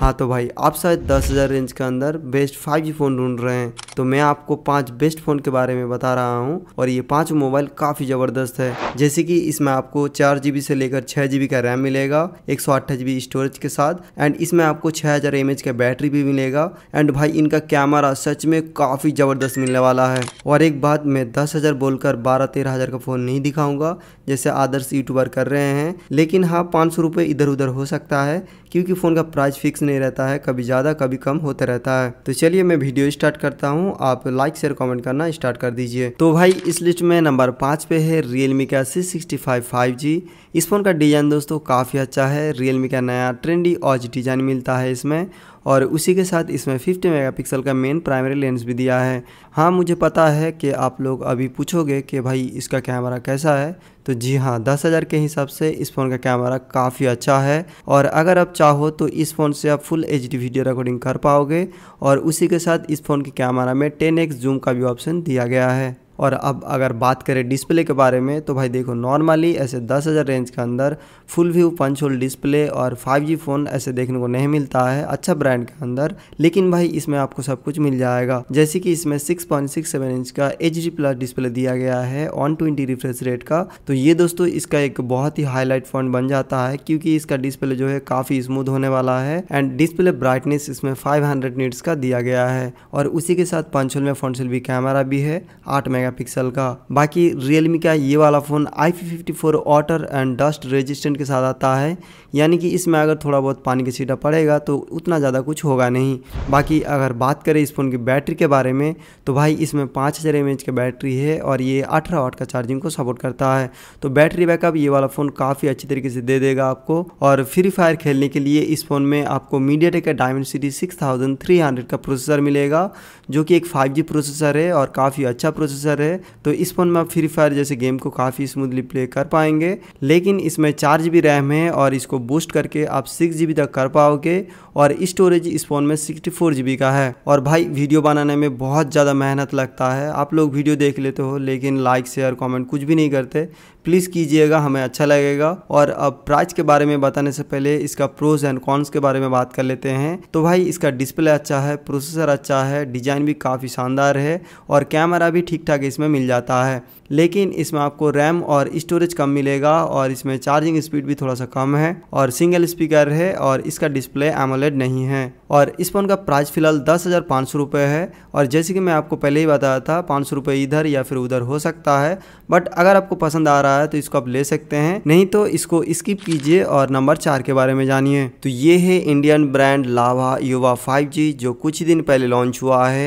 हाँ तो भाई आप शायद दस हज़ार रेंज के अंदर बेस्ट फाइव जी फ़ोन ढूंढ रहे हैं तो मैं आपको पांच बेस्ट फ़ोन के बारे में बता रहा हूँ और ये पांच मोबाइल काफ़ी ज़बरदस्त है जैसे कि इसमें आपको चार जी से लेकर छः जी का रैम मिलेगा एक सौ स्टोरेज के साथ एंड इसमें आपको छः हज़ार एम का बैटरी भी मिलेगा एंड भाई इनका कैमरा सच में काफ़ी ज़बरदस्त मिलने वाला है और एक बात मैं दस हज़ार बोलकर बारह तेरह हज़ार का फ़ोन नहीं दिखाऊँगा जैसे आदर्श यूट्यूबर कर रहे हैं लेकिन हाँ पाँच सौ रुपये इधर उधर हो सकता है क्योंकि फ़ोन का प्राइस फिक्स नहीं रहता है कभी ज़्यादा कभी कम होता रहता है तो चलिए मैं वीडियो स्टार्ट करता हूँ आप लाइक शेयर कॉमेंट करना स्टार्ट कर दीजिए तो भाई इस लिस्ट में नंबर पाँच पे है रियल मी का C sixty five five G इस फ़ोन का डिज़ाइन दोस्तों काफ़ी अच्छा है रियलमी का नया ट्रेंडी ऑज डिज़ाइन मिलता है इसमें और उसी के साथ इसमें 50 मेगापिक्सल का मेन प्राइमरी लेंस भी दिया है हाँ मुझे पता है कि आप लोग अभी पूछोगे कि भाई इसका कैमरा कैसा है तो जी हाँ दस हज़ार के हिसाब से इस फ़ोन का कैमरा काफ़ी अच्छा है और अगर आप चाहो तो इस फ़ोन से आप फुल एच वीडियो रिकॉर्डिंग कर पाओगे और उसी के साथ इस फ़ोन के कैमरा में टेन जूम का भी ऑप्शन दिया गया है और अब अगर बात करें डिस्प्ले के बारे में तो भाई देखो नॉर्मली ऐसे 10000 रेंज के अंदर full view punch hole display और 5G फ़ोन ऐसे देखने को नहीं मिलता है अच्छा ब्रांड के अंदर लेकिन भाई इसमें आपको सब कुछ मिल जाएगा जैसे कि इसमें 6.67 इंच का एच प्लस डिस्प्ले दिया गया है ऑन ट्वेंटी रिफ्रेश रेट का तो ये दोस्तों इसका एक बहुत ही हाईलाइट फ़ोन बन जाता है क्योंकि इसका डिस्प्ले जो है काफ़ी स्मूथ होने वाला है एंड डिस्प्ले ब्राइटनेस इसमें फाइव हंड्रेड का दिया गया है और उसी के साथ पंच होल में फोन सेल्फी कैमरा भी है आठ मेगा मेगापिक्सल का बाकी रियलमी का ये वाला phone I P fifty four water and dust resistant के साथ आता है यानी कि इसमें अगर थोड़ा बहुत पानी का छीटा पड़ेगा तो उतना ज़्यादा कुछ होगा नहीं बाकी अगर बात करें इस फ़ोन की बैटरी के बारे में तो भाई इसमें पाँच हज़ार एम एच की बैटरी है और ये अठारह वाट का चार्जिंग को सपोर्ट करता है तो बैटरी बैकअप ये वाला फ़ोन काफ़ी अच्छी तरीके से दे देगा आपको और फ्री फायर खेलने के लिए इस फ़ोन में आपको मीडिया टेक का Dimensity six thousand three hundred का प्रोसेसर मिलेगा जो कि एक फाइव जी प्रोसेसर है और काफ़ी अच्छा प्रोसेसर प्रोसेसर है तो इस फ़ोन में आप फ्री फायर जैसे गेम को काफ़ी स्मूथली प्ले कर पाएंगे लेकिन इसमें चार जी रैम है और इसको बूस्ट करके आप सिक्स जी तक कर पाओगे और स्टोरेज इस फ़ोन में सिक्सटी फोर का है और भाई वीडियो बनाने में बहुत ज़्यादा मेहनत लगता है आप लोग वीडियो देख लेते हो लेकिन लाइक शेयर कॉमेंट कुछ भी नहीं करते प्लीज़ कीजिएगा हमें अच्छा लगेगा और अब प्राइस के बारे में बताने से पहले इसका प्रोज एंड कॉन्स के बारे में बात कर लेते हैं तो भाई इसका डिस्प्ले अच्छा है प्रोसेसर अच्छा है डिज़ाइन भी काफ़ी शानदार है और कैमरा भी ठीक ठाक तक इसमें मिल जाता है लेकिन इसमें आपको रैम और स्टोरेज कम मिलेगा और इसमें चार्जिंग स्पीड भी थोड़ा सा कम है और सिंगल स्पीकर है और इसका डिस्प्ले एमोलेड नहीं है और इस फ़ोन का प्राइस फिलहाल दस हज़ार पाँच सौ रुपये है और जैसे कि मैं आपको पहले ही बताया था पाँच सौ रुपये इधर या फिर उधर हो सकता है बट अगर आपको पसंद आ रहा है तो इसको आप ले सकते हैं नहीं तो इसको स्किप कीजिए और नंबर चार के बारे में जानिए तो ये है इंडियन ब्रांड लावा युवा फाइव जो कुछ दिन पहले लॉन्च हुआ है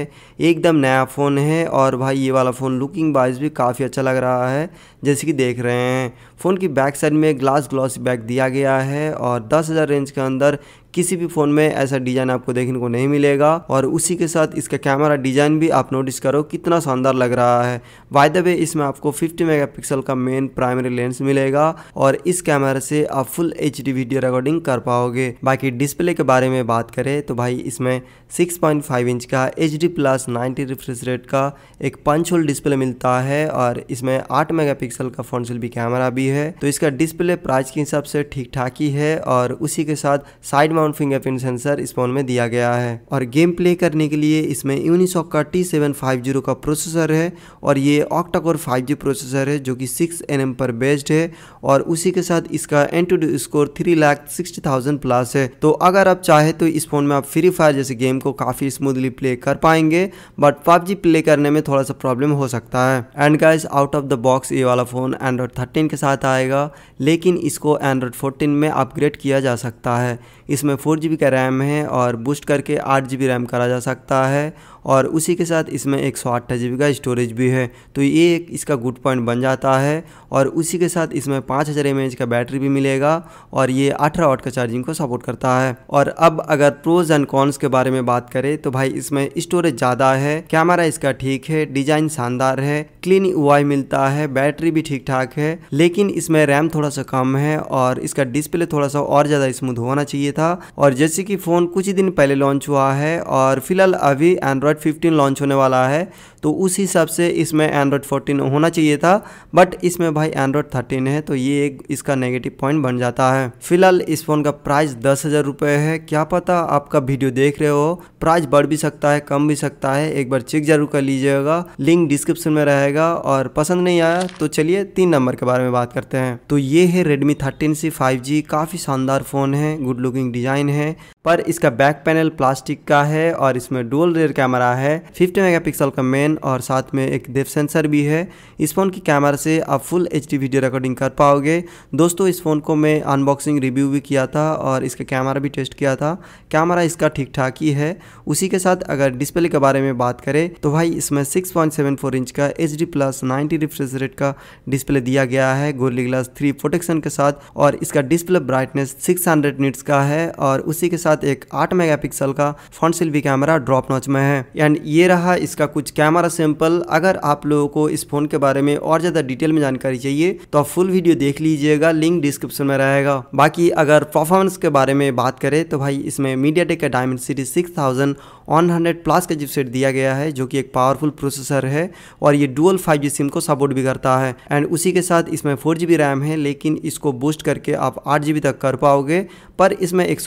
एकदम नया फ़ोन है और भाई ये वाला फ़ोन फ़ोन लुकिंग वाइज भी काफ़ी अच्छा लग रहा है जैसे कि देख रहे हैं फ़ोन की बैक साइड में ग्लास ग्लॉसी बैक दिया गया है और दस हज़ार रेंज के अंदर किसी भी फ़ोन में ऐसा डिज़ाइन आपको देखने को नहीं मिलेगा और उसी के साथ इसका कैमरा डिज़ाइन भी आप नोटिस करो कितना शानदार लग रहा है बाय द वे इसमें आपको 50 मेगापिक्सल का मेन प्राइमरी लेंस मिलेगा और इस कैमरा से आप फुल एच वीडियो रिकॉर्डिंग कर पाओगे बाकी डिस्प्ले के बारे में बात करें तो भाई इसमें 6.5 इंच का H D plus ninety refresh rate का एक पंच होल डिस्प्ले मिलता है और इसमें 8 मेगापिक्सल का फ्रंट सेल्फी कैमरा भी है तो इसका डिस्प्ले प्राइस के हिसाब से ठीक ठाक ही है और उसी के साथ side mount on fingerprint sensor इस फोन में दिया गया है और गेम प्ले करने के लिए इसमें यूनिसॉक का टी सेवन फाइव जीरो का प्रोसेसर है और ये ऑक्टाकोर फाइव जी प्रोसेसर है जो कि सिक्स एन एम पर बेस्ड है और उसी के साथ इसका AnTuTu score three lakh sixty thousand plus है तो अगर आप चाहे तो इस फोन में आप फ्री फायर जैसे गेम को काफ़ी स्मूथली प्ले कर पाएंगे बट पबजी प्ले करने में थोड़ा सा प्रॉब्लम हो सकता है and guys out of the box ये वाला फ़ोन एंड्रॉयड थर्टीन के साथ आएगा लेकिन इसको एंड्रॉयड फोर्टीन में अपग्रेड किया जा सकता है इसमें फोर जी का रैम है और बूस्ट करके आठ जी रैम करा जा सकता है और उसी के साथ इसमें एक सौ अट्ठाईस जी बी का स्टोरेज भी है तो ये एक इसका गुड पॉइंट बन जाता है और उसी के साथ इसमें पाँच हज़ार एम एच का बैटरी भी मिलेगा और ये अठारह वाट का चार्जिंग को सपोर्ट करता है और अब अगर प्रोज एंड कॉन्स के बारे में बात करें तो भाई इसमें स्टोरेज ज़्यादा है कैमरा इसका ठीक है डिजाइन शानदार है क्लीन वाई मिलता है बैटरी भी ठीक ठाक है लेकिन इसमें रैम थोड़ा सा कम है और इसका डिस्प्ले थोड़ा सा और ज़्यादा स्मूथ होना चाहिए था और जैसे कि फ़ोन कुछ ही दिन पहले लॉन्च हुआ है और फिलहाल अभी एंड्रॉयड एंड्रॉयड 15 लॉन्च होने वाला है तो उस हिसाब से इसमें एंड्रॉयड 14 होना चाहिए था बट इसमें भाई एंड्रॉयड 13 है तो ये एक इसका नेगेटिव पॉइंट बन जाता है फिलहाल इस फ़ोन का प्राइस दस हज़ार रुपये है क्या पता आपका वीडियो देख रहे हो प्राइस बढ़ भी सकता है कम भी सकता है एक बार चेक जरूर कर लीजिएगा लिंक डिस्क्रिप्शन में रहेगा और पसंद नहीं आया तो चलिए तीन नंबर के बारे में बात करते हैं तो ये है रेडमी थर्टीन सी फाइव काफ़ी शानदार फ़ोन है गुड लुकिंग डिज़ाइन है पर इसका बैक पैनल प्लास्टिक का है और इसमें डोल रेयर कैमरा है 50 मेगापिक्सल का मेन और साथ में एक डेप सेंसर भी है इस फ़ोन की कैमरा से आप फुल एच वीडियो रिकॉर्डिंग कर पाओगे दोस्तों इस फ़ोन को मैं अनबॉक्सिंग रिव्यू भी किया था और इसका कैमरा भी टेस्ट किया था कैमरा इसका ठीक ठाक ही है उसी के साथ अगर डिस्प्ले के बारे में बात करें तो भाई इसमें सिक्स इंच का H D plus ninety refresh rate का डिस्प्ले दिया गया है गोली ग्लास थ्री प्रोटेक्शन के साथ और इसका डिस्प्ले ब्राइटनेस सिक्स हंड्रेड का है और उसी के साथ साथ एक आठ मेगापिक्सल का front selfie camera drop notch में है एंड ये रहा इसका कुछ कैमरा सैंपल अगर आप लोगों को इस फोन के बारे में और ज्यादा डिटेल में जानकारी चाहिए तो आप फुल वीडियो देख लीजिएगा लिंक डिस्क्रिप्शन में रहेगा बाकी अगर परफॉर्मेंस के बारे में बात करें तो भाई इसमें मीडिया टेक का Dimensity six thousand 100 plus का चिपसेट दिया गया है जो कि एक पावरफुल प्रोसेसर है और ये डुअल 5G सिम को सपोर्ट भी करता है एंड उसी के साथ इसमें 4GB रैम है लेकिन इसको बूस्ट करके आप 8GB तक कर पाओगे पर इसमें एक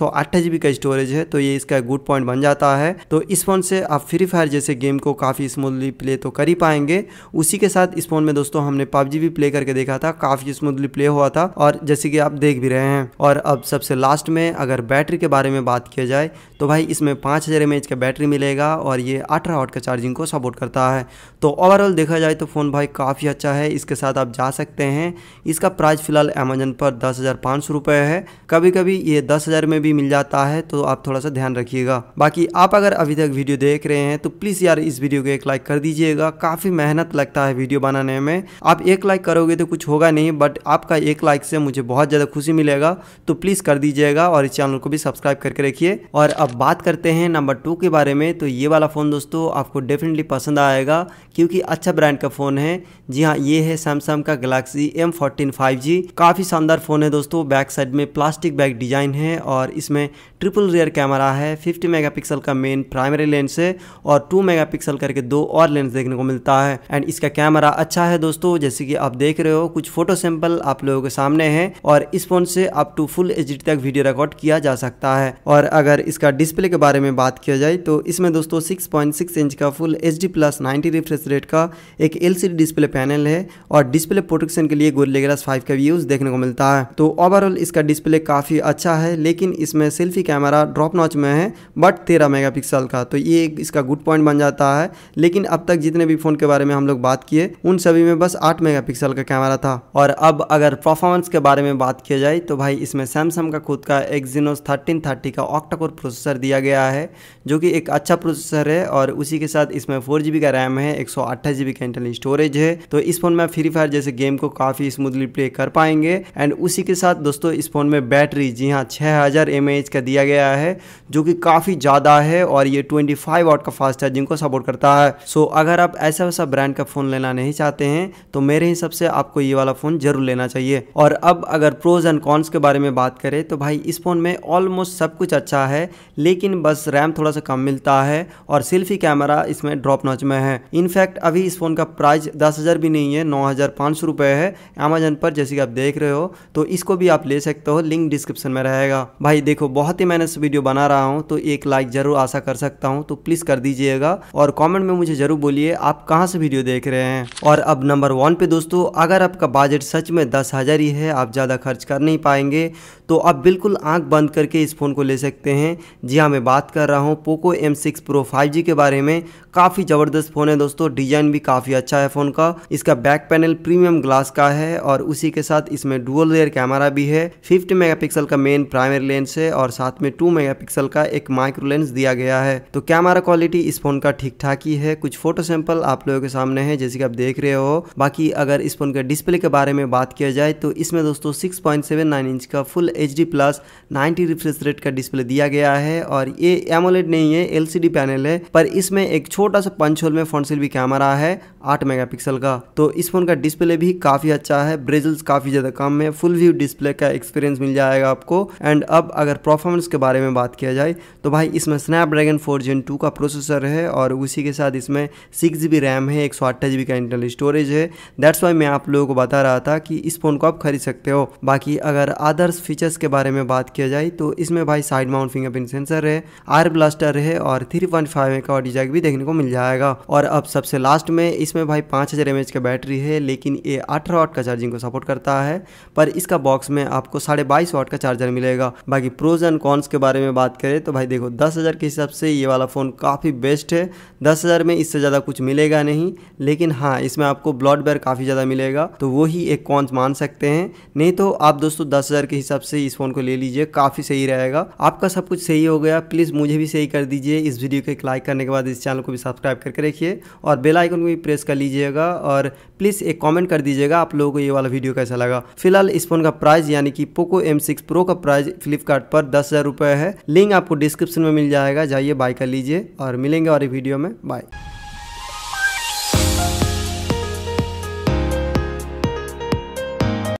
का स्टोरेज है तो ये इसका गुड पॉइंट बन जाता है तो इस फोन से आप फ्री फायर जैसे गेम को काफ़ी स्मूथली प्ले तो कर ही पाएंगे उसी के साथ इस फोन में दोस्तों हमने पबजी भी प्ले करके देखा था काफ़ी स्मूथली प्ले हुआ था और जैसे कि आप देख भी रहे हैं और अब सबसे लास्ट में अगर बैटरी के बारे में बात किया जाए तो भाई इसमें पाँच हज़ार का बैटरी मिलेगा और ये अठारह वाट का चार्जिंग को सपोर्ट करता है तो ओवरऑल देखा जाए तो फ़ोन भाई काफ़ी अच्छा है इसके साथ आप जा सकते हैं इसका प्राइस फ़िलहाल अमेजन पर दस हज़ार सौ है कभी कभी ये दस हज़ार में भी मिल जाता है तो आप थोड़ा सा ध्यान रखिएगा बाकी आप अगर अभी तक वीडियो देख रहे हैं तो प्लीज़ यार इस वीडियो को एक लाइक कर दीजिएगा काफ़ी मेहनत लगता है वीडियो बनाने में आप एक लाइक करोगे तो कुछ होगा नहीं बट आपका एक लाइक से मुझे बहुत ज़्यादा खुशी मिलेगा तो प्लीज़ कर दीजिएगा और इस चैनल को भी सब्सक्राइब करके रखिए और अब बात करते हैं नंबर टू के बारे बारे में तो ये वाला फ़ोन दोस्तों आपको डेफिनेटली पसंद आएगा क्योंकि अच्छा ब्रांड का फ़ोन है जी हाँ ये है सैमसंग का गलेक्सी एम फोर्टीन काफ़ी शानदार फ़ोन है दोस्तों बैक साइड में प्लास्टिक बैक डिज़ाइन है और इसमें ट्रिपल रियर कैमरा है 50 मेगापिक्सल का मेन प्राइमरी लेंस है और 2 मेगापिक्सल करके दो और लेंस देखने को मिलता है एंड इसका कैमरा अच्छा है दोस्तों जैसे कि आप देख रहे हो कुछ फोटो सैंपल आप लोगों के सामने है और इस फोन से अप टू फुल एच तक वीडियो रिकॉर्ड किया जा सकता है और अगर इसका डिस्प्ले के बारे में बात किया जाए तो तो इसमें दोस्तों 6.6 इंच का full H D plus ninety refresh rate का एक एल डिस्प्ले पैनल है और डिस्प्ले प्रोटेक्शन के लिए गोरिल्ला ग्लास फाइव का यूज़ देखने को मिलता है तो ओवरऑल इसका डिस्प्ले काफ़ी अच्छा है लेकिन इसमें सेल्फी कैमरा ड्रॉप नॉच में है बट तेरह मेगापिक्सल का तो ये इसका गुड पॉइंट बन जाता है लेकिन अब तक जितने भी फ़ोन के बारे में हम लोग बात किए उन सभी में बस आठ मेगापिक्सल का कैमरा था और अब अगर परफॉर्मेंस के बारे में बात किया जाए तो भाई इसमें सैमसंग का खुद का एक्जीनोस थर्टीन का ऑक्टाकोर प्रोसेसर दिया गया है जो कि एक अच्छा प्रोसेसर है और उसी के साथ इसमें फोर जी का रैम है एक सौ का इंटरनल स्टोरेज है तो इस फोन में फ्री फायर जैसे गेम को काफ़ी स्मूथली प्ले कर पाएंगे एंड उसी के साथ दोस्तों इस फोन में बैटरी जी हाँ छः हज़ार का दिया गया है जो कि काफ़ी ज़्यादा है और ये ट्वेंटी फाइव वाट का फास्ट चार्जिंग को सपोर्ट करता है सो अगर आप ऐसा वैसा ब्रांड का फ़ोन लेना नहीं चाहते हैं तो मेरे हिसाब से आपको ये वाला फ़ोन ज़रूर लेना चाहिए और अब अगर प्रोज एंड कॉन्स के बारे में बात करें तो भाई इस फ़ोन में ऑलमोस्ट सब कुछ अच्छा है लेकिन बस रैम थोड़ा सा कम मिलता है और सेल्फी कैमरा इसमें ड्रॉप नॉच में है इनफैक्ट अभी इस फ़ोन का प्राइस दस हज़ार भी नहीं है नौ हज़ार पाँच सौ रुपये है अमेजन पर जैसे कि आप देख रहे हो तो इसको भी आप ले सकते हो लिंक डिस्क्रिप्शन में रहेगा भाई देखो बहुत ही मैंने वीडियो बना रहा हूँ तो एक लाइक ज़रूर आशा कर सकता हूँ तो प्लीज़ कर दीजिएगा और कॉमेंट में मुझे ज़रूर बोलिए आप कहाँ से वीडियो देख रहे हैं और अब नंबर वन पे दोस्तों अगर आपका बजट सच में दस ही है आप ज़्यादा खर्च कर नहीं पाएंगे तो आप बिल्कुल आंख बंद करके इस फ़ोन को ले सकते हैं जी हाँ मैं बात कर रहा हूँ Poco M six pro five G के बारे में काफ़ी ज़बरदस्त फ़ोन है दोस्तों डिज़ाइन भी काफ़ी अच्छा है फ़ोन का इसका बैक पैनल प्रीमियम ग्लास का है और उसी के साथ इसमें डुअल रेयर कैमरा भी है फिफ्टी मेगा का मेन प्राइमरी लेंस है और साथ में टू मेगा का एक माइक्रो लेंस दिया गया है तो कैमरा क्वालिटी इस फ़ोन का ठीक ठाक ही है कुछ फोटो सैंपल आप लोगों के सामने है जैसे कि आप देख रहे हो बाकी अगर इस फ़ोन के डिस्प्ले के बारे में बात किया जाए तो इसमें दोस्तों सिक्स इंच का full H D plus ninety refresh rate का डिस्प्ले दिया गया है और ये एमोलेड नहीं है एल पैनल है पर इसमें एक छोटा सा पंच होल में फ्रंट सेल्फी कैमरा है आठ मेगापिक्सल का तो इस फोन का डिस्प्ले भी काफ़ी अच्छा है ब्रेजल्स काफ़ी ज़्यादा कम है फुल व्यू डिस्प्ले का एक्सपीरियंस मिल जाएगा आपको एंड अब अगर परफॉर्मेंस के बारे में बात किया जाए तो भाई इसमें स्नैपड्रैगन फोर जेन टू का प्रोसेसर है और उसी के साथ इसमें सिक्स जी बी रैम है एक सौ अट्ठाईस जी बी का इंटरनल स्टोरेज है दैट्स वाई मैं आप लोगों को बता रहा था कि इस फ़ोन को आप खरीद सकते हो बाकी अगर अदर्स फीचर्स फीचर्स के बारे में बात किया जाए तो इसमें भाई साइड माउंट फिंगरप्रिंट सेंसर है आर ब्लास्टर है और थ्री पॉइंट फाइव का ऑडी जैक भी देखने को मिल जाएगा और अब सबसे लास्ट में इसमें भाई पाँच हज़ार एम का बैटरी है लेकिन ये अठारह वाट का चार्जिंग को सपोर्ट करता है पर इसका बॉक्स में आपको साढ़े बाईस वाट का चार्जर मिलेगा बाकी प्रोज एंड कॉन्स के बारे में बात करें तो भाई देखो दस हज़ार के हिसाब से ये वाला फ़ोन काफ़ी बेस्ट है दस हज़ार में इससे ज़्यादा कुछ मिलेगा नहीं लेकिन हाँ इसमें आपको ब्लॉड बेयर काफ़ी ज़्यादा मिलेगा तो वही एक कॉन्स मान सकते हैं नहीं तो आप दोस्तों दस हज़ार के हिसाब से इस फ़ोन को ले लीजिए काफ़ी सही रहेगा आपका सब कुछ सही हो गया प्लीज़ मुझे भी सही कर दीजिए इस वीडियो को एक लाइक करने के बाद इस चैनल को भी सब्सक्राइब करके रखिए और बेल आइकन को भी प्रेस कर लीजिएगा और प्लीज़ एक कमेंट कर दीजिएगा आप लोगों को ये वाला वीडियो कैसा लगा फिलहाल इस फोन का प्राइस यानी कि पोको एम सिक्स प्रो का प्राइस फ्लिपकार्ट पर दस हज़ार रुपए है लिंक आपको डिस्क्रिप्शन में मिल जाएगा जाइए बाय कर लीजिए और मिलेंगे और वीडियो में बाय